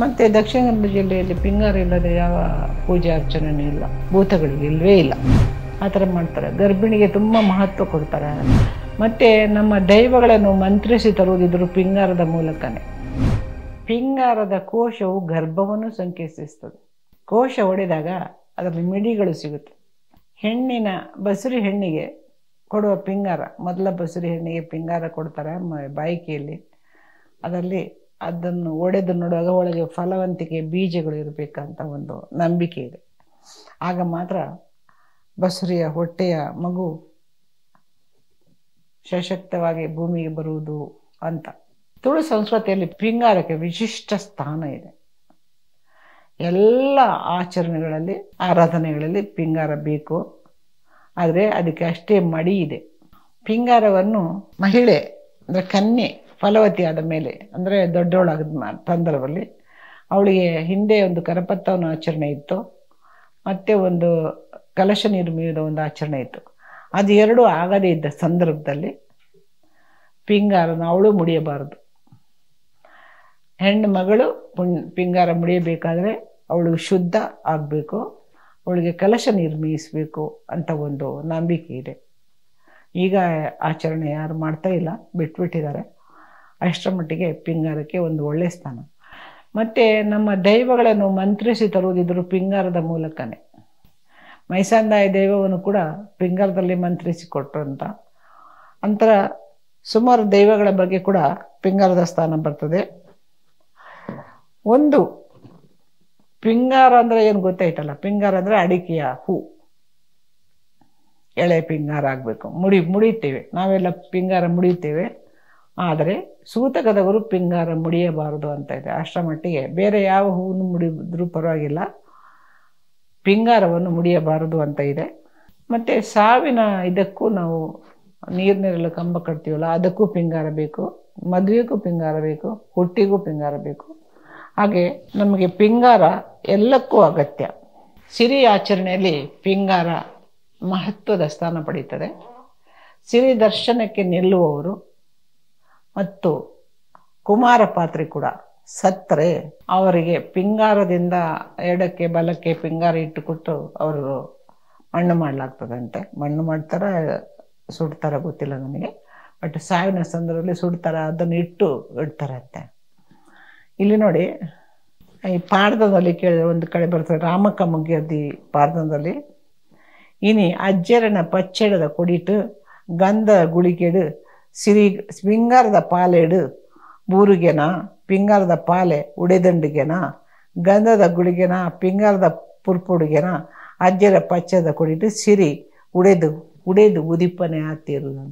ಮತ್ತೆ ದಕ್ಷಿಣ ಕನ್ನಡ ಜಿಲ್ಲೆಯಲ್ಲಿ ಪಿಂಗಾರ ಇಲ್ಲದೆ ಯಾವ ಪೂಜೆ ಅರ್ಚನೆ ಇಲ್ಲ ಭೂತಗಳಿಗೆ ಇಲ್ಲವೇ ಇಲ್ಲ ಆ ಥರ ಮಾಡ್ತಾರೆ ಗರ್ಭಿಣಿಗೆ ತುಂಬ ಮಹತ್ವ ಕೊಡ್ತಾರೆ ಮತ್ತು ನಮ್ಮ ದೈವಗಳನ್ನು ಮಂತ್ರಿಸಿ ತರುವುದಿದ್ರು ಪಿಂಗಾರದ ಮೂಲಕನೇ ಪಿಂಗಾರದ ಕೋಶವು ಗರ್ಭವನ್ನು ಸಂಕೇತಿಸ್ತದೆ ಕೋಶ ಹೊಡೆದಾಗ ಅದರಲ್ಲಿ ಮಿಡಿಗಳು ಸಿಗುತ್ತೆ ಹೆಣ್ಣಿನ ಬಸುರಿ ಹೆಣ್ಣಿಗೆ ಕೊಡುವ ಪಿಂಗಾರ ಮೊದಲ ಬಸುರಿ ಹೆಣ್ಣಿಗೆ ಪಿಂಗಾರ ಕೊಡ್ತಾರೆ ಬಾಯಿಕೆಯಲ್ಲಿ ಅದರಲ್ಲಿ ಅದನ್ನು ಒಡೆದು ನೋಡುವಾಗ ಒಳಗೆ ಫಲವಂತಿಕೆ ಬೀಜಗಳು ಇರಬೇಕಂತ ಒಂದು ನಂಬಿಕೆ ಇದೆ ಆಗ ಮಾತ್ರ ಬಸುರಿಯ ಹೊಟ್ಟೆಯ ಮಗು ಸಶಕ್ತವಾಗಿ ಭೂಮಿಗೆ ಬರುವುದು ಅಂತ ತುಳು ಸಂಸ್ಕೃತಿಯಲ್ಲಿ ಪಿಂಗಾರಕ್ಕೆ ವಿಶಿಷ್ಟ ಸ್ಥಾನ ಇದೆ ಎಲ್ಲ ಆಚರಣೆಗಳಲ್ಲಿ ಆರಾಧನೆಗಳಲ್ಲಿ ಪಿಂಗಾರ ಬೇಕು ಆದರೆ ಅದಕ್ಕೆ ಅಷ್ಟೇ ಮಡಿ ಇದೆ ಪಿಂಗಾರವನ್ನು ಮಹಿಳೆ ಅಂದರೆ ಕನ್ಯೆ ಫಲವತಿ ಆದ ಮೇಲೆ ಅಂದರೆ ದೊಡ್ಡವಳಾಗದ ಸಂದರ್ಭದಲ್ಲಿ ಅವಳಿಗೆ ಹಿಂದೆ ಒಂದು ಕರಪತ್ತವನ್ನು ಆಚರಣೆ ಇತ್ತು ಮತ್ತೆ ಒಂದು ಕಲಶ ನಿರ್ಮಿಯದ ಒಂದು ಆಚರಣೆ ಇತ್ತು ಅದು ಎರಡೂ ಆಗದೇ ಇದ್ದ ಸಂದರ್ಭದಲ್ಲಿ ಪಿಂಗಾರನ ಅವಳು ಮುಡಿಯಬಾರದು ಹೆಣ್ಣು ಮಗಳು ಪಿಂಗಾರ ಮುಡಿಯಬೇಕಾದ್ರೆ ಅವಳು ಶುದ್ಧ ಆಗಬೇಕು ಅವಳಿಗೆ ಕಲಶ ನಿರ್ಮಿಸಬೇಕು ಅಂತ ಒಂದು ನಂಬಿಕೆ ಇದೆ ಈಗ ಆಚರಣೆ ಯಾರು ಮಾಡ್ತಾ ಇಲ್ಲ ಬಿಟ್ಬಿಟ್ಟಿದ್ದಾರೆ ಅಷ್ಟರ ಮಟ್ಟಿಗೆ ಪಿಂಗಾರಕ್ಕೆ ಒಂದು ಒಳ್ಳೆ ಸ್ಥಾನ ಮತ್ತು ನಮ್ಮ ದೈವಗಳನ್ನು ಮಂತ್ರಿಸಿ ತರುವುದಿದ್ರು ಪಿಂಗಾರದ ಮೂಲಕನೇ ಮೈಸಂದಾಯ ದೈವವನ್ನು ಕೂಡ ಪಿಂಗಾರದಲ್ಲಿ ಮಂತ್ರಿಸಿ ಅಂತ ಅಂತರ ಸುಮಾರು ದೈವಗಳ ಬಗ್ಗೆ ಕೂಡ ಪಿಂಗಾರದ ಸ್ಥಾನ ಬರ್ತದೆ ಒಂದು ಪಿಂಗಾರ ಅಂದರೆ ಏನು ಗೊತ್ತಾಯ್ತಲ್ಲ ಪಿಂಗಾರ ಅಂದರೆ ಅಡಿಕೆಯ ಹೂ ಎಳೆ ಪಿಂಗಾರ ಆಗಬೇಕು ಮುಡಿ ಮುಡಿಯುತ್ತೇವೆ ನಾವೆಲ್ಲ ಪಿಂಗಾರ ಮುಡಿಯುತ್ತೇವೆ ಆದರೆ ಸೂತಕದವರು ಪಿಂಗಾರ ಮುಡಿಯಬಾರದು ಅಂತ ಇದೆ ಅಷ್ಟರ ಮಟ್ಟಿಗೆ ಬೇರೆ ಯಾವ ಹೂವನ್ನು ಮುಡಿದ್ರು ಪರವಾಗಿಲ್ಲ ಪಿಂಗಾರವನ್ನು ಮುಡಿಯಬಾರದು ಅಂತ ಇದೆ ಮತ್ತು ಸಾವಿನ ಇದಕ್ಕೂ ನಾವು ನೀರು ಕಂಬ ಕಟ್ತೀವಲ್ಲ ಅದಕ್ಕೂ ಪಿಂಗಾರ ಬೇಕು ಮದುವೆಗೂ ಪಿಂಗಾರ ಬೇಕು ಹುಟ್ಟಿಗೂ ಪಿಂಗಾರ ಬೇಕು ಹಾಗೆ ನಮಗೆ ಪಿಂಗಾರ ಎಲ್ಲಕ್ಕೂ ಅಗತ್ಯ ಸಿರಿ ಆಚರಣೆಯಲ್ಲಿ ಪಿಂಗಾರ ಮಹತ್ವದ ಸ್ಥಾನ ಪಡೀತದೆ ಸಿರಿ ದರ್ಶನಕ್ಕೆ ನಿಲ್ಲುವವರು ಮತ್ತು ಕುಮಾರ ಪಾತ್ರಿ ಕೂಡ ಸತ್ತರೆ ಅವರಿಗೆ ಪಿಂಗಾರದಿಂದ ಎಡಕ್ಕೆ ಬಲಕ್ಕೆ ಪಿಂಗಾರ ಇಟ್ಟುಕೊಟ್ಟು ಅವರು ಮಣ್ಣು ಮಾಡಲಾಗ್ತದಂತೆ ಮಣ್ಣು ಮಾಡ್ತಾರ ಸುಡ್ತಾರ ಗೊತ್ತಿಲ್ಲ ನನಗೆ ಬಟ್ ಸಾವಿನ ಸಂದರ್ಭದಲ್ಲಿ ಸುಡ್ತಾರ ಅದನ್ನು ಇಟ್ಟು ಇಡ್ತಾರಂತೆ ಇಲ್ಲಿ ನೋಡಿ ಈ ಪಾರ್ದದಲ್ಲಿ ಕೇಳಿದ್ರೆ ಒಂದು ಕಡೆ ಬರ್ತದೆ ರಾಮಕ್ಕ ಮುಗಿಯದಿ ಪಾರ್ದದಲ್ಲಿ ಇನಿ ಅಜ್ಜರನ ಪಚ್ಚೆಡದ ಕೊಡಿಟ್ಟು ಗಂಧ ಗುಳಿಗೆಡು ಸಿರಿ ಪಿಂಗಾರದ ಪಾಲೆಡು ಬೂರುಗೆನ ಪಿಂಗಾರದ ಪಾಲೆ ಉಡೆದಂಡಿಗೆನ ಗಂಧದ ಗುಳಿಗೆನ ಪಿಂಗಾರದ ಪುರ್ಪುಡುಗೆನ ಅಜ್ಜರ ಪಚ್ಚದ ಕೊಡಿಟ್ಟು ಸಿರಿ ಉಡೆದು ಉಡೆದು ಉದಿಪ್ಪನೆ ಆತಿರುವುದು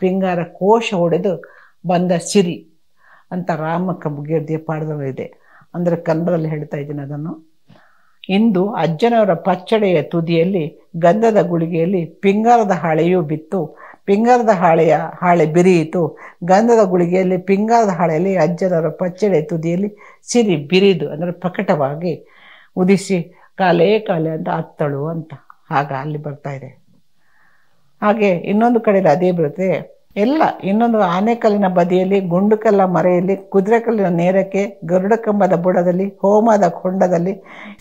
ಪಿಂಗಾರ ಕೋಶ ಒಡೆದು ಬಂದ ಸಿರಿ ಅಂತ ರಾಮಕ್ಕ ಬುಗ್ಗೆಡ್ದಿಯ ಇದೆ ಅಂದರೆ ಕನ್ನಡದಲ್ಲಿ ಹೇಳ್ತಾ ಇದ್ದೀನಿ ಅದನ್ನು ಇಂದು ಅಜ್ಜನವರ ಪಚ್ಚಡೆಯ ತುದಿಯಲ್ಲಿ ಗಂಧದ ಗುಳಿಗೆಯಲ್ಲಿ ಪಿಂಗಾರದ ಹಳೆಯೂ ಬಿತ್ತು ಪಿಂಗಾರದ ಹಾಳೆಯ ಹಾಳೆ ಬಿರಿಯಿತು ಗಂಧದ ಗುಳಿಗೆಯಲ್ಲಿ ಪಿಂಗಾರದ ಹಾಳೆಯಲ್ಲಿ ಅಜ್ಜನರ ಪಚ್ಚಡೆ ತುದಿಯಲ್ಲಿ ಸಿರಿ ಬಿರಿದು ಅಂದರೆ ಪ್ರಕಟವಾಗಿ ಉದಿಸಿ ಕಾಲೇ ಕಾಲೆ ಅಂತ ಹತ್ತಳು ಅಂತ ಆಗ ಅಲ್ಲಿ ಬರ್ತಾ ಇದೆ ಹಾಗೆ ಇನ್ನೊಂದು ಕಡೆಯಲ್ಲಿ ಅದೇ ಬರುತ್ತೆ ಎಲ್ಲ ಇನ್ನೊಂದು ಆನೆಕಲ್ಲಿನ ಬದಿಯಲ್ಲಿ ಗುಂಡುಕಲ್ಲ ಮರೆಯಲ್ಲಿ ಕುದುರೆಕಲ್ಲಿನ ನೇರಕ್ಕೆ ಗರುಡ ಕಂಬದ ಬುಡದಲ್ಲಿ ಹೋಮದ ಕೊಂಡದಲ್ಲಿ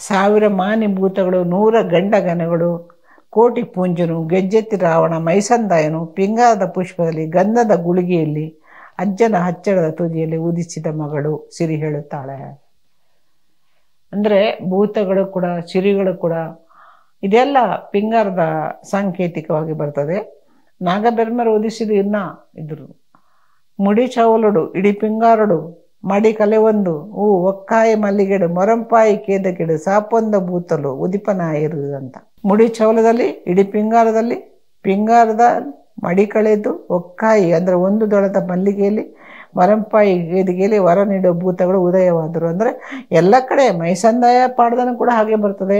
ಸಾವಿರ ಮಾನಿ ಭೂತಗಳು ನೂರ ಗಂಡಗನಗಳು ಕೋಟಿ ಪುಂಜನು ಗೆಜ್ಜೆತ್ತಿ ರಾವಣ ಮೈಸಂದಾಯನು ಪಿಂಗಾರದ ಪುಷ್ಪದಲ್ಲಿ ಗಂಧದ ಗುಳಿಗೆಯಲ್ಲಿ ಅಜ್ಜನ ಹಚ್ಚಳದ ತುದಿಯಲ್ಲಿ ಉದಿಸಿದ ಮಗಳು ಸಿರಿ ಹೇಳುತ್ತಾಳೆ ಅಂದ್ರೆ ಭೂತಗಳು ಕೂಡ ಸಿರಿಗಳು ಕೂಡ ಇದೆಲ್ಲ ಪಿಂಗಾರದ ಸಾಂಕೇತಿಕವಾಗಿ ಬರ್ತದೆ ನಾಗಧರ್ಮರು ಉದಿಸಿದ ಇನ್ನ ಇದ್ರು ಮುಡಿ ಚವಲುಡು ಇಡಿ ಪಿಂಗಾರಡು ಮಡಿ ಕಲೆ ಒಂದು ಹೂ ಒಕ್ಕಾಯಿ ಮಲ್ಲಿಗೆಡು ಮೊರಂಪಾಯಿ ಕೇದಗಿಡು ಸಾಪೊಂದ ಭೂತಲು ಉದಿಪನಾಯಿರು ಅಂತ ಮುಡಿ ಚೌಲದಲ್ಲಿ ಇಡೀ ಪಿಂಗಾರದಲ್ಲಿ ಪಿಂಗಾರದ ಮಡಿ ಕಳೆದು ಒಕ್ಕಾಯಿ ಅಂದರೆ ಒಂದು ದೊಳದ ಮಲ್ಲಿಗೆಯಲ್ಲಿ ವರಂಪಾಯಿ ಗೇದಿಗೆಯಲ್ಲಿ ವರ ನೀಡುವ ಭೂತಗಳು ಉದಯವಾದರು ಅಂದರೆ ಎಲ್ಲ ಕಡೆ ಮೈಸಂದಾಯ ಪಾಡ್ದನು ಕೂಡ ಹಾಗೆ ಬರ್ತದೆ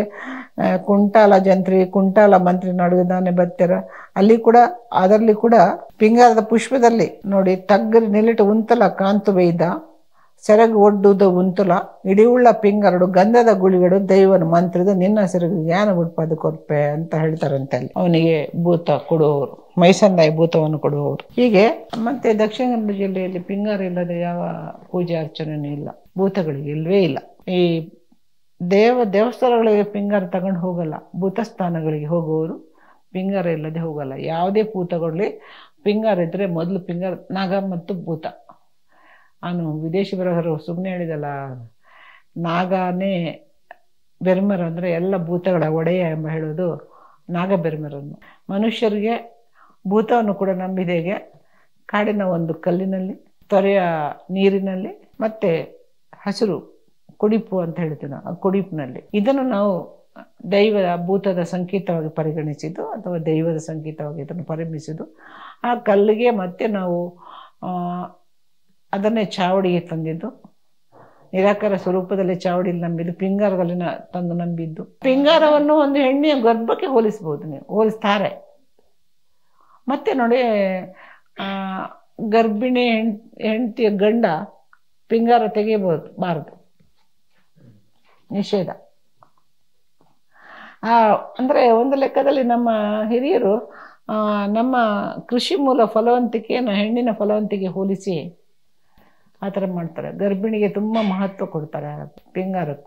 ಕುಂಟಾಲ ಜಂತ್ರಿ ಕುಂಟಾಲ ಮಂತ್ರಿ ನಡುವಿದಾನೆ ಬತ್ತಿರ ಅಲ್ಲಿ ಕೂಡ ಅದರಲ್ಲಿ ಕೂಡ ಪಿಂಗಾರದ ಪುಷ್ಪದಲ್ಲಿ ನೋಡಿ ತಗ್ಗರಿ ನಿಲ್ಲಿಟ್ಟು ಉಂತಲ ಕಾಂತು ಬೇಯ್ದ ಸೆರಗು ಒಡ್ಡುವುದು ಉಂತುಲ ಇಡಿಯುಳ್ಳ ಪಿಂಗರಡು ಗಂಧದ ಗುಳಿಗಳು ದೈವನ ಮಂತ್ರದ ನಿನ್ನ ಸೆರಗು ಜ್ಞಾನ ಉಡ್ಪಾದ ಕೊರ್ಪೆ ಅಂತ ಹೇಳ್ತಾರಂತೆ ಅಲ್ಲಿ ಅವನಿಗೆ ಭೂತ ಕೊಡುವವರು ಮೈಸಂದಾಯಿ ಭೂತವನ್ನು ಕೊಡುವವರು ಹೀಗೆ ಮತ್ತೆ ದಕ್ಷಿಣ ಕನ್ನಡ ಜಿಲ್ಲೆಯಲ್ಲಿ ಪಿಂಗರ್ ಇಲ್ಲದೆ ಯಾವ ಪೂಜೆ ಅರ್ಚನೆಯೂ ಇಲ್ಲ ಭೂತಗಳಿಗೆ ಇಲ್ವೇ ಇಲ್ಲ ಈ ದೇವ ದೇವಸ್ಥಾನಗಳಿಗೆ ಪಿಂಗರ್ ತಗೊಂಡು ಹೋಗಲ್ಲ ಭೂತಸ್ಥಾನಗಳಿಗೆ ಹೋಗುವವರು ಪಿಂಗರ್ ಇಲ್ಲದೆ ಹೋಗಲ್ಲ ಯಾವುದೇ ಭೂತಗಳಲ್ಲಿ ಪಿಂಗರ್ ಇದ್ರೆ ಮೊದಲು ಪಿಂಗರ್ ನಾಗ ಮತ್ತು ಭೂತ ಅವನು ವಿದೇಶಿ ಬರೋರು ಸುಮ್ಮನೆ ಹೇಳಿದಲ್ಲ ನಾಗನೇ ಬೆರ್ಮರ್ ಅಂದರೆ ಎಲ್ಲ ಭೂತಗಳ ಒಡೆಯ ಎಂಬ ಹೇಳೋದು ನಾಗ ಬೆರ್ಮರನ್ನು ಮನುಷ್ಯರಿಗೆ ಭೂತವನ್ನು ಕೂಡ ನಂಬಿದೆಗೆ ಕಾಡಿನ ಒಂದು ಕಲ್ಲಿನಲ್ಲಿ ತೊರೆಯ ನೀರಿನಲ್ಲಿ ಮತ್ತೆ ಹಸಿರು ಕುಡಿಪು ಅಂತ ಹೇಳ್ತೀವಿ ನಾವು ಆ ಕುಡಿಪಿನಲ್ಲಿ ಇದನ್ನು ನಾವು ದೈವದ ಭೂತದ ಸಂಕೇತವಾಗಿ ಪರಿಗಣಿಸಿದ್ದು ಅಥವಾ ದೈವದ ಸಂಕೇತವಾಗಿ ಇದನ್ನು ಪರಿಗಣಿಸಿದ್ದು ಆ ಕಲ್ಲಿಗೆ ಮತ್ತೆ ನಾವು ಅದನ್ನೇ ಚಾವಡಿಗೆ ತಂದಿದ್ದು ನಿರಾಕಾರ ಸ್ವರೂಪದಲ್ಲಿ ಚಾವಡಿಲಿ ನಂಬಿದ್ದು ಪಿಂಗಾರದಲ್ಲಿ ತಂದು ನಂಬಿದ್ದು ಪಿಂಗಾರವನ್ನು ಒಂದು ಹೆಣ್ಣಿನ ಗರ್ಭಕ್ಕೆ ಹೋಲಿಸ್ಬೋದು ನೀವು ಹೋಲಿಸ್ತಾರೆ ಮತ್ತೆ ನೋಡಿ ಗರ್ಭಿಣಿ ಹೆಣ್ ಹೆಂಡತಿಯ ಗಂಡ ಪಿಂಗಾರ ತೆಗೆಯಬಹುದು ಬಾರದು ನಿಷೇಧ ಅಂದ್ರೆ ಒಂದು ಲೆಕ್ಕದಲ್ಲಿ ನಮ್ಮ ಹಿರಿಯರು ನಮ್ಮ ಕೃಷಿ ಮೂಲ ಫಲವಂತಿಕೆಯನ್ನು ಹೆಣ್ಣಿನ ಫಲವಂತಿಗೆ ಹೋಲಿಸಿ ಆ ಥರ ಮಾಡ್ತಾರೆ ಗರ್ಭಿಣಿಗೆ ತುಂಬ ಮಹತ್ವ ಕೊಡ್ತಾರೆ ಆ